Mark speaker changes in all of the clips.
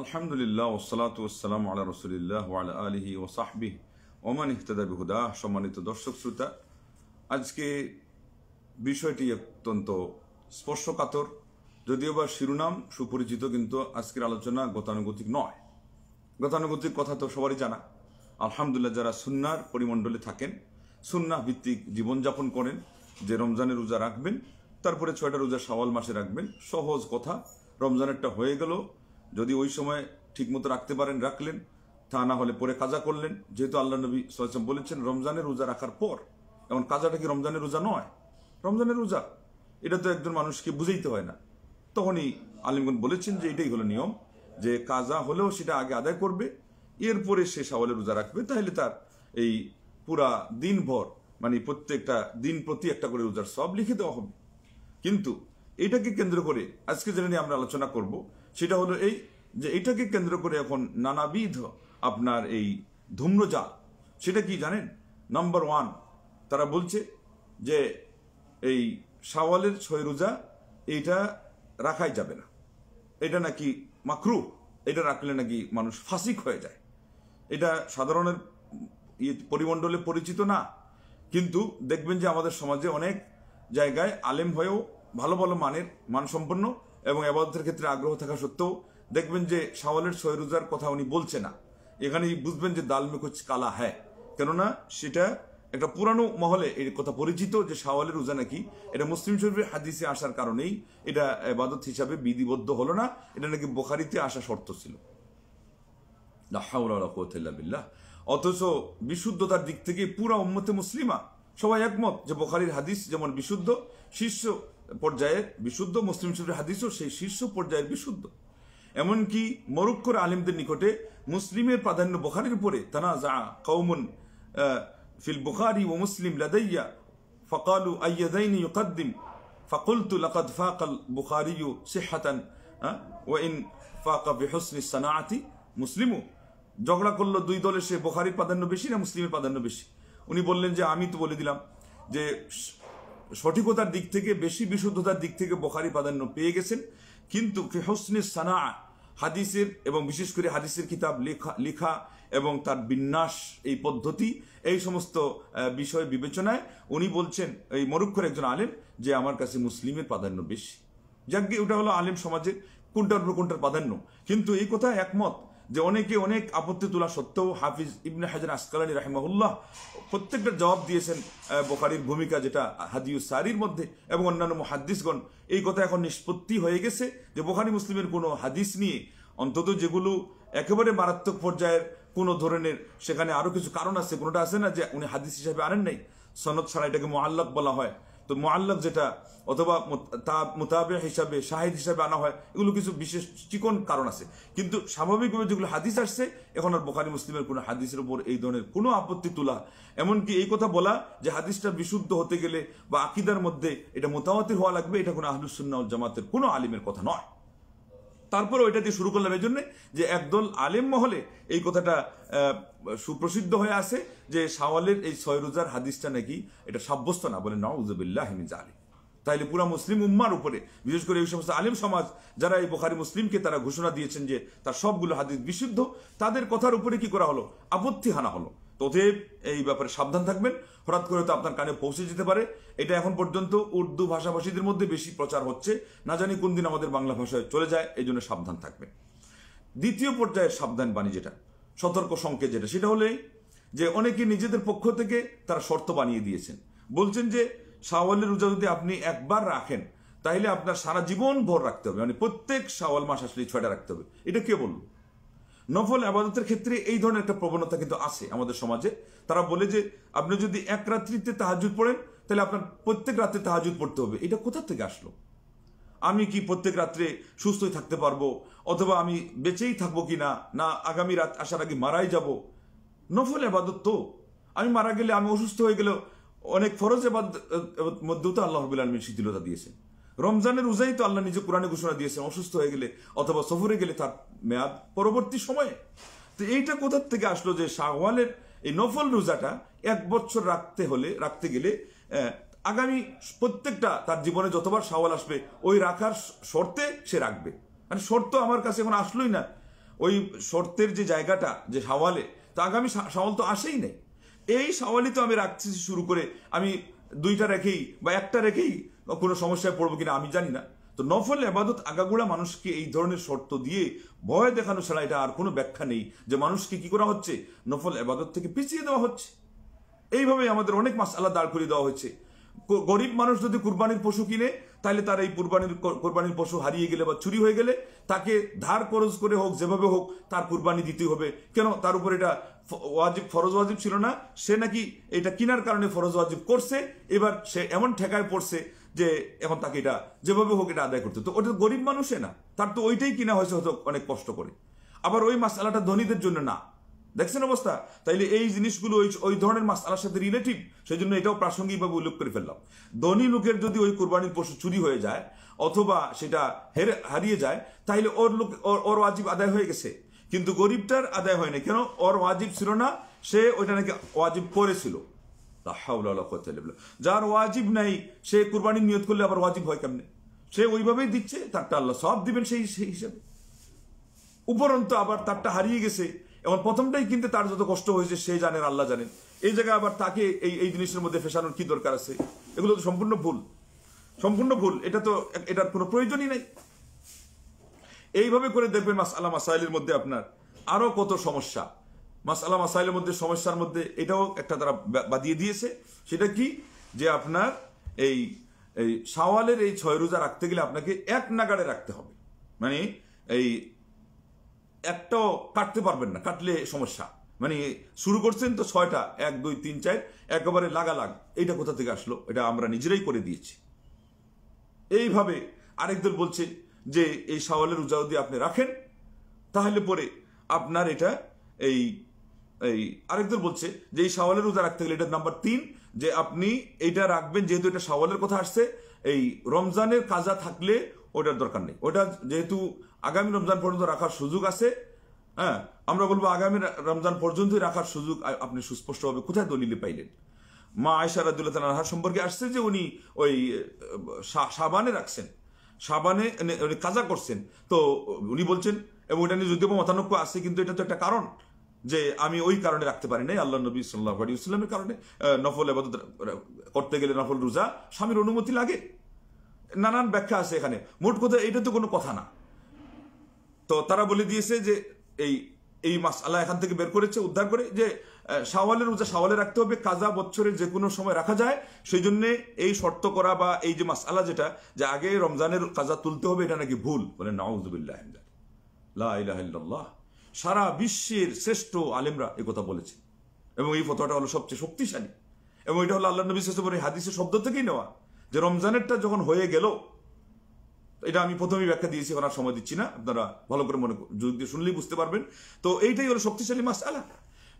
Speaker 1: আলহামদুলিল্লাহ ওসালাত ওসালাম আল্লাহ রসুলিল্লাহ আল্লাহ আলহি ও সাহবি ওমান ইহতদা বিহুদা সম্মানিত দর্শক শ্রোতা আজকে বিষয়টি অত্যন্ত স্পর্শকাতর যদিও বা শিরোনাম সুপরিচিত কিন্তু আজকের আলোচনা গতানুগতিক নয় গতানুগতিক কথা তো সবারই জানা আলহামদুলিল্লাহ যারা সুন্নার পরিমণ্ডলে থাকেন সুন্না ভিত্তিক জীবনযাপন করেন যে রমজানের রোজা রাখবেন তারপরে ছয়টা রোজা সওয়াল মাসে রাখবেন সহজ কথা রমজানেরটা হয়ে গেল যদি ওই সময় ঠিকমতো রাখতে পারেন রাখলেন তা না হলে পরে কাজা করলেন যেহেতু আল্লাহ নবী সাল্লাম বলেছেন রমজানের রোজা রাখার পর এমন কাজাটা কি রমজানের রোজা নয় রমজানের রোজা এটা তো একজন মানুষকে বুঝাইতে হয় না তখনই আলিমগণ বলেছেন যে এটাই হলো নিয়ম যে কাজা হলেও সেটা আগে আদায় করবে এরপরে সে সাওয়ালের রোজা রাখবে তাহলে তার এই পুরা দিনভর মানে প্রত্যেকটা দিন প্রতি একটা করে রোজার সব লিখে দেওয়া হবে কিন্তু এটাকে কেন্দ্র করে আজকে যেটা নিয়ে আমরা আলোচনা করব সেটা হলো এই যে এটাকে কেন্দ্র করে এখন নানাবিধ আপনার এই ধূম্রজাল সেটা কি জানেন নাম্বার ওয়ান তারা বলছে যে এই সাওয়ালের সৈরোজা এটা এইটা রাখাই যাবে না এটা নাকি মাকরু এটা রাখলে নাকি মানুষ ফাসিক হয়ে যায় এটা সাধারণের ইয়ে পরিমণ্ডলে পরিচিত না কিন্তু দেখবেন যে আমাদের সমাজে অনেক জায়গায় আলেম হয়েও ভালো ভালো মানের মানসম্পন্ন এবং আবাদতের ক্ষেত্রে আগ্রহ থাকা সত্ত্বেও দেখবেন যে সাওয়ালের সৈরুজার কথা উনি বলছে না এখানে বুঝবেন যে দালমে কুচ কালা হ্যাঁ কেননা সেটা একটা পুরানো মহলে এর কথা পরিচিত যে সাওয়ালের রোজা নাকি এটা মুসলিম শরীফের হাদিসে আসার কারণেই এটা এবাদত হিসাবে বিধিবদ্ধ হলো না এটা নাকি বোখারিতে আসা শর্ত ছিল অথচ বিশুদ্ধতার দিক থেকে পুরা উম্মতে মুসলিমা সবাই একমত যে বোখারির হাদিস যেমন বিশুদ্ধ শীর্ষ পর্যায়ে বিশুদ্ধ মুসলিম শরীফের হাদিসও সেই শীর্ষ পর্যায়ের বিশুদ্ধ এমনকি মরক্কোর আলিমদের নিকটে মুসলিমের প্রাধান্য বোখারির উপরে তানা যা কৌমন ফিল বুখারি ও মুসলিম লাদাইয়া ফকালু আইয়াদাইনি ইউকাদ্দিম ফাকুলতু লাকাদ ফাকাল সেহাতান ও ইন ফাকা বেহসনি সানাআতি মুসলিমও ঝগড়া করলো দুই দলে সে বোখারির প্রাধান্য বেশি না মুসলিমের প্রাধান্য বেশি উনি বললেন যে আমি তো বলে দিলাম যে সঠিকতার দিক থেকে বেশি বিশুদ্ধতার দিক থেকে বোখারি প্রাধান্য পেয়ে গেছেন কিন্তু ফেহসনে সানা হাদিসের এবং বিশেষ করে হাদিসের কিতাব লেখা লেখা এবং তার বিন্যাস এই পদ্ধতি এই সমস্ত বিষয় বিবেচনায় উনি বলছেন এই মরুক্ষর একজন আলেম যে আমার কাছে মুসলিমের প্রাধান্য বেশি যাকে ওটা হলো আলেম সমাজের কোনটার উপর কোনটার প্রাধান্য কিন্তু এই কথা একমত যে অনেকে অনেক আপত্তি তোলা সত্ত্বেও হাফিজ ইবনে হাজার আসকালানি রাহিমাহুল্লাহ প্রত্যেকটা জবাব দিয়েছেন বোকারির ভূমিকা যেটা হাদিউ সারির মধ্যে এবং অন্যান্য মহাদ্দিসগণ এই কথা এখন নিষ্পত্তি হয়ে গেছে যে বোখারি মুসলিমের কোনো হাদিস নিয়ে অন্তত যেগুলো একেবারে মারাত্মক পর্যায়ের কোনো ধরনের সেখানে আরও কিছু কারণ আছে কোনোটা আছে না যে উনি হাদিস হিসাবে আনেন নাই সনদ ছাড়া এটাকে মোহাল্লাক বলা হয় তো মোয়াল্লাক যেটা অথবা তা মোতাবে হিসাবে শাহিদ হিসাবে আনা হয় এগুলো কিছু বিশেষ চিকন কারণ আছে কিন্তু স্বাভাবিকভাবে যেগুলো হাদিস আসছে এখন আর বোখারি মুসলিমের কোনো হাদিসের উপর এই ধরনের কোনো আপত্তি তোলা এমনকি এই কথা বলা যে হাদিসটা বিশুদ্ধ হতে গেলে বা আকিদার মধ্যে এটা মোতামাতির হওয়া লাগবে এটা কোনো আহলুসুল্না জামাতের কোনো আলিমের কথা নয় তারপরে ওইটা দিয়ে শুরু করলাম এই জন্যে যে একদল আলেম মহলে এই কথাটা সুপ্রসিদ্ধ হয়ে আছে যে সাওয়ালের এই ছয় রোজার হাদিসটা নাকি এটা সাব্যস্ত না বলে নউজবিল্লাহ হিমিজ আলী তাইলে পুরা মুসলিম উম্মার উপরে বিশেষ করে এই সমস্ত আলিম সমাজ যারা এই বোখারি মুসলিমকে তারা ঘোষণা দিয়েছেন যে তার সবগুলো হাদিস বিশুদ্ধ তাদের কথার উপরে কি করা হলো আপত্তি হানা হলো অতএব এই ব্যাপারে সাবধান থাকবেন হঠাৎ করে তো আপনার কানে পৌঁছে যেতে পারে এটা এখন পর্যন্ত উর্দু ভাষাভাষীদের মধ্যে বেশি প্রচার হচ্ছে না জানি কোন দিন আমাদের বাংলা ভাষায় চলে যায় এই জন্য সাবধান থাকবেন দ্বিতীয় পর্যায়ের সাবধান বাণী যেটা সতর্ক সংকেত যেটা সেটা হলে যে অনেকে নিজেদের পক্ষ থেকে তারা শর্ত বানিয়ে দিয়েছেন বলছেন যে সাওয়ালের রোজা যদি আপনি একবার রাখেন তাহলে আপনার সারা জীবন ভর রাখতে হবে মানে প্রত্যেক সাওয়াল মাস আসলে ছয়টা রাখতে হবে এটা কে বললো নফল আবাদতের ক্ষেত্রে এই ধরনের একটা প্রবণতা কিন্তু আছে আমাদের সমাজে তারা বলে যে আপনি যদি এক রাত্রিতে তাহাজুদ পড়েন তাহলে আপনার প্রত্যেক রাত্রে তাহাজুদ পড়তে হবে এটা কোথা থেকে আসলো আমি কি প্রত্যেক রাত্রে সুস্থই থাকতে পারবো অথবা আমি বেঁচেই থাকবো কি না না আগামী রাত আসার আগে মারাই যাব নফল আবাদত তো আমি মারা গেলে আমি অসুস্থ হয়ে গেলেও অনেক ফরজ আবাদ মধ্যেও তো আল্লাহ রবুল আলমীর শিথিলতা দিয়েছে রমজানের রোজাই তো আল্লাহ নিজে কোরআনে ঘোষণা দিয়েছেন অসুস্থ হয়ে গেলে অথবা সফরে গেলে তার মেয়াদ পরবর্তী সময়ে তো এইটা কোথার থেকে আসলো যে শাহওয়ালের এই নফল রোজাটা এক বছর রাখতে হলে রাখতে গেলে আগামী প্রত্যেকটা তার জীবনে যতবার শাওয়াল আসবে ওই রাখার শর্তে সে রাখবে মানে শর্ত আমার কাছে এখন আসলোই না ওই শর্তের যে জায়গাটা যে শাওয়ালে তা আগামী শাওয়াল তো আসেই নেই এই শাওয়ালই তো আমি রাখছি শুরু করে আমি দুইটা রেখেই বা একটা রেখেই বা কোনো সমস্যায় পড়বো কিনা আমি জানি না তো নফল আবাদত আগাগোড়া মানুষকে এই ধরনের শর্ত দিয়ে ভয় দেখানো ছাড়া এটা আর কোনো ব্যাখ্যা নেই যে মানুষকে কি করা হচ্ছে নফল আবাদত থেকে পিছিয়ে দেওয়া হচ্ছে এইভাবে আমাদের অনেক আলাদা দাঁড় করিয়ে দেওয়া হয়েছে গরিব মানুষ যদি কুরবানির পশু কিনে তাহলে তার এই কুরবানির কোরবানির পশু হারিয়ে গেলে বা চুরি হয়ে গেলে তাকে ধার খরচ করে হোক যেভাবে হোক তার কুরবানি দিতে হবে কেন তার উপর এটা ওয়াজিব ফরজ ওয়াজিব ছিল না সে নাকি এটা কিনার কারণে ফরজ ওয়াজিব করছে এবার সে এমন ঠেকায় পড়ছে যে এখন তাকে এটা যেভাবে হোক এটা আদায় করতে তো ওটা গরিব মানুষে না তার তো ওইটাই কিনা হয়েছে হয়তো অনেক কষ্ট করে আবার ওই মাসালাটা ধনীদের জন্য না দেখছেন অবস্থা তাইলে এই জিনিসগুলো ওই ওই ধরনের মাসালার সাথে রিলেটিভ সেই জন্য এটাও প্রাসঙ্গিকভাবে উল্লেখ করে ফেললাম ধনী লোকের যদি ওই কোরবানির পশু চুরি হয়ে যায় অথবা সেটা হেরে হারিয়ে যায় তাহলে ওর লোক ওর ওয়াজিব আদায় হয়ে গেছে কিন্তু গরিবটার আদায় হয়নি কেন ওর ওয়াজিব ছিল না সে ওইটা নাকি ওয়াজিব করেছিল যার ওয়াজিব নাই সে কুরবানি নিয়ত করলে আবার ওয়াজিব হয় কেমনে সে ওইভাবেই দিচ্ছে তারটা আল্লাহ সব দিবেন সেই সেই হিসাবে উপরন্তু আবার তারটা হারিয়ে গেছে এবং প্রথমটাই কিন্তু তার যত কষ্ট হয়েছে সে জানেন আল্লাহ জানেন এই জায়গায় আবার তাকে এই এই জিনিসের মধ্যে ফেসানোর কি দরকার আছে এগুলো তো সম্পূর্ণ ভুল সম্পূর্ণ ভুল এটা তো এটার কোনো প্রয়োজনই নাই এইভাবে করে দেখবেন মাস আল্লাহ মাসাইলের মধ্যে আপনার আরও কত সমস্যা মাসালা মাসাইলের মধ্যে সমস্যার মধ্যে এটাও একটা তারা বাদিয়ে দিয়েছে সেটা কি যে আপনার এই এই সাওয়ালের এই ছয় রোজা রাখতে গেলে আপনাকে এক নাগাড়ে রাখতে হবে মানে এই একটাও কাটতে পারবেন না কাটলে সমস্যা মানে শুরু করছেন তো ছয়টা এক দুই তিন চার একেবারে লাগালাগ এইটা কোথা থেকে আসলো এটা আমরা নিজেরাই করে দিয়েছি এইভাবে আরেকদল বলছে যে এই সাওয়ালের রোজা যদি আপনি রাখেন তাহলে পরে আপনার এটা এই এই আরেকজন বলছে যে এই সওয়ালের রোজা রাখতে গেলে এটা নাম্বার তিন যে আপনি এটা রাখবেন যেহেতু এটা সওয়ালের কথা আসছে এই রমজানের কাজা থাকলে ওটার দরকার নেই ওটা যেহেতু আগামী রমজান পর্যন্ত রাখার সুযোগ আছে হ্যাঁ আমরা বলবো আগামী রমজান পর্যন্তই রাখার সুযোগ আপনি সুস্পষ্টভাবে কোথায় দলিলে পাইলেন মা আয়সা রাদুল্লাহ তালাহার সম্পর্কে আসছে যে উনি ওই সাবানে রাখছেন সাবানে উনি কাজা করছেন তো উনি বলছেন এবং এটা নিয়ে যদিও মতানক্য আছে কিন্তু এটা তো একটা কারণ যে আমি ওই কারণে রাখতে পারি নাই আল্লাহ নবী সাল্লাহ আলী ইসলামের কারণে নফল আবাদত করতে গেলে নফল রোজা স্বামীর অনুমতি লাগে নানান ব্যাখ্যা আছে এখানে মোট কথা এটা তো কোনো কথা না তো তারা বলে দিয়েছে যে এই এই মাস আল্লাহ এখান থেকে বের করেছে উদ্ধার করে যে সাওয়ালের রোজা সাওয়ালে রাখতে হবে কাজা বছরের যে কোনো সময় রাখা যায় সেই জন্যে এই শর্ত করা বা এই যে মাস আল্লাহ যেটা যে আগে রমজানের কাজা তুলতে হবে এটা নাকি ভুল বলে নাউজবিল্লাহ লা সারা বিশ্বের শ্রেষ্ঠ আলেমরা কথা বলেছে এবং এই ফতোয়াটা হলো সবচেয়ে শক্তিশালী এবং এটা হলো আল্লাহ নবী সাল্লামের হাদিসের শব্দ থেকেই নেওয়া যে রমজানেরটা যখন হয়ে গেল এটা আমি প্রথমেই ব্যাখ্যা দিয়েছি এখন আর সময় দিচ্ছি না আপনারা ভালো করে মনে যদি দিয়ে শুনলেই বুঝতে পারবেন তো এইটাই হলো শক্তিশালী মাস আলাদা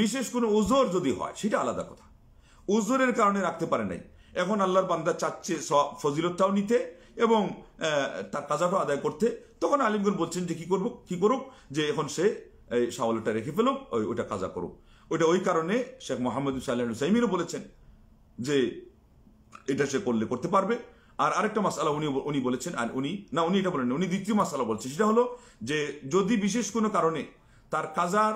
Speaker 1: বিশেষ কোনো ওজোর যদি হয় সেটা আলাদা কথা ওজোরের কারণে রাখতে পারে নাই এখন আল্লাহর বান্দা চাচ্ছে ফজিলতটাও নিতে এবং তার কাজাটাও আদায় করতে তখন আলিমগুন বলছেন যে কি করব কি করুক যে এখন সে এই সাওয়ালটা রেখে ফেলুক ওই ওটা কাজা করুক ওইটা ওই কারণে শেখ মোহাম্মদ সাল্লাহ বলেছেন যে এটা সে করলে করতে পারবে আর আরেকটা মাসালা উনি উনি বলেছেন আর উনি না উনি এটা বলেন উনি দ্বিতীয় মাসালা বলছেন সেটা হলো যে যদি বিশেষ কোনো কারণে তার কাজার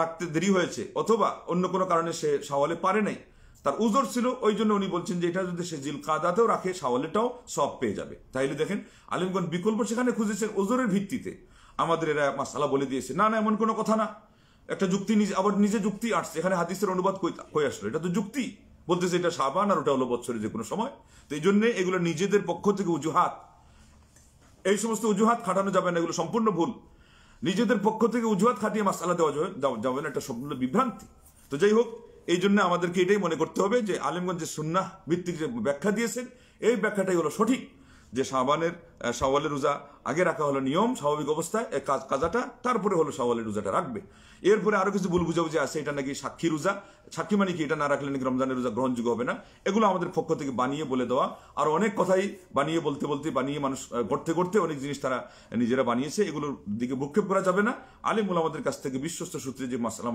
Speaker 1: রাখতে দেরি হয়েছে অথবা অন্য কোনো কারণে সে সাওয়ালে পারে নাই তার উজোর ছিল ওই জন্য উনি বলছেন যে এটা যদি সে জিল কাদাতেও রাখে সাওয়ালেটাও সব পেয়ে যাবে তাইলে দেখেন আলিমগঞ্জ বিকল্প সেখানে খুঁজেছেন ওজোরের ভিত্তিতে আমাদের এরা মাসালা বলে দিয়েছে না না এমন কোনো কথা না একটা যুক্তি নিজে আবার নিজে যুক্তি আসছে এখানে হাদিসের অনুবাদ হয়ে আসলো এটা তো যুক্তি বলতেছে এটা সাবান আর ওটা হলো বছরের যে কোনো সময় তো এই জন্যে এগুলো নিজেদের পক্ষ থেকে অজুহাত এই সমস্ত অজুহাত খাটানো যাবে না এগুলো সম্পূর্ণ ভুল নিজেদের পক্ষ থেকে অজুহাত খাটিয়ে মাসালা দেওয়া যাবে না একটা সম্পূর্ণ বিভ্রান্তি তো যাই হোক এই জন্য আমাদেরকে এটাই মনে করতে হবে যে আলিমগঞ্জের সুন্না ভিত্তিক যে ব্যাখ্যা দিয়েছেন এই ব্যাখ্যাটাই হলো সঠিক যে সাবানের সওয়ালের রোজা আগে রাখা হলো নিয়ম স্বাভাবিক অবস্থায় কাজাটা তারপরে হলো সওয়ালের রোজাটা রাখবে এরপরে আরও কিছু ভুল বুঝাবুঝি আছে এটা নাকি সাক্ষী রোজা সাক্ষী মানে কি এটা না রাখলে নাকি রমজানের রোজা গ্রহণযোগ্য হবে না এগুলো আমাদের পক্ষ থেকে বানিয়ে বলে দেওয়া আর অনেক কথাই বানিয়ে বলতে বলতে বানিয়ে মানুষ করতে করতে অনেক জিনিস তারা নিজেরা বানিয়েছে এগুলোর দিকে ভক্ষেপ করা যাবে না আলিমুল আমাদের কাছ থেকে বিশ্বস্ত সূত্রে যে মাসালা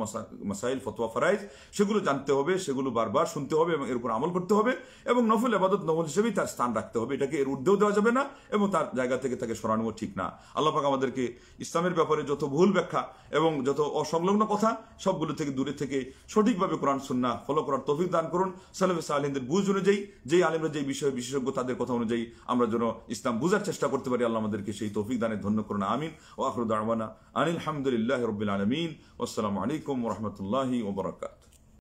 Speaker 1: মাসাইল ফতোয়া ফারাইজ সেগুলো জানতে হবে সেগুলো বারবার শুনতে হবে এবং এর উপর আমল করতে হবে এবং নফল আবাদত নফল হিসেবেই তার স্থান রাখতে হবে এটাকে এর ঊর্ধ্বেও দেওয়া যাবে না এবং তার জায়গা থেকে তাকে সরানো ঠিক না আল্লাহ পাক আমাদেরকে ইসলামের ব্যাপারে যত ভুল ব্যাখ্যা এবং যত অসংলগ্ন কথা সবগুলো থেকে দূরে থেকে সঠিকভাবে কোরআন সুন্না ফলো করার তফিক দান করুন সালেম সাহিনদের বুঝ অনুযায়ী যেই আলিমরা যেই বিষয়ে বিশেষজ্ঞ তাদের কথা অনুযায়ী আমরা যেন ইসলাম বুঝার চেষ্টা করতে পারি আল্লাহ আমাদেরকে সেই তফিক দানের ধন্য করুন আমিন ও আখরুদ আহমানা আনিল হামদুলিল্লাহ রবিল আলমিন আসসালামু আলাইকুম রহমতুল্লাহি ওবরাকাত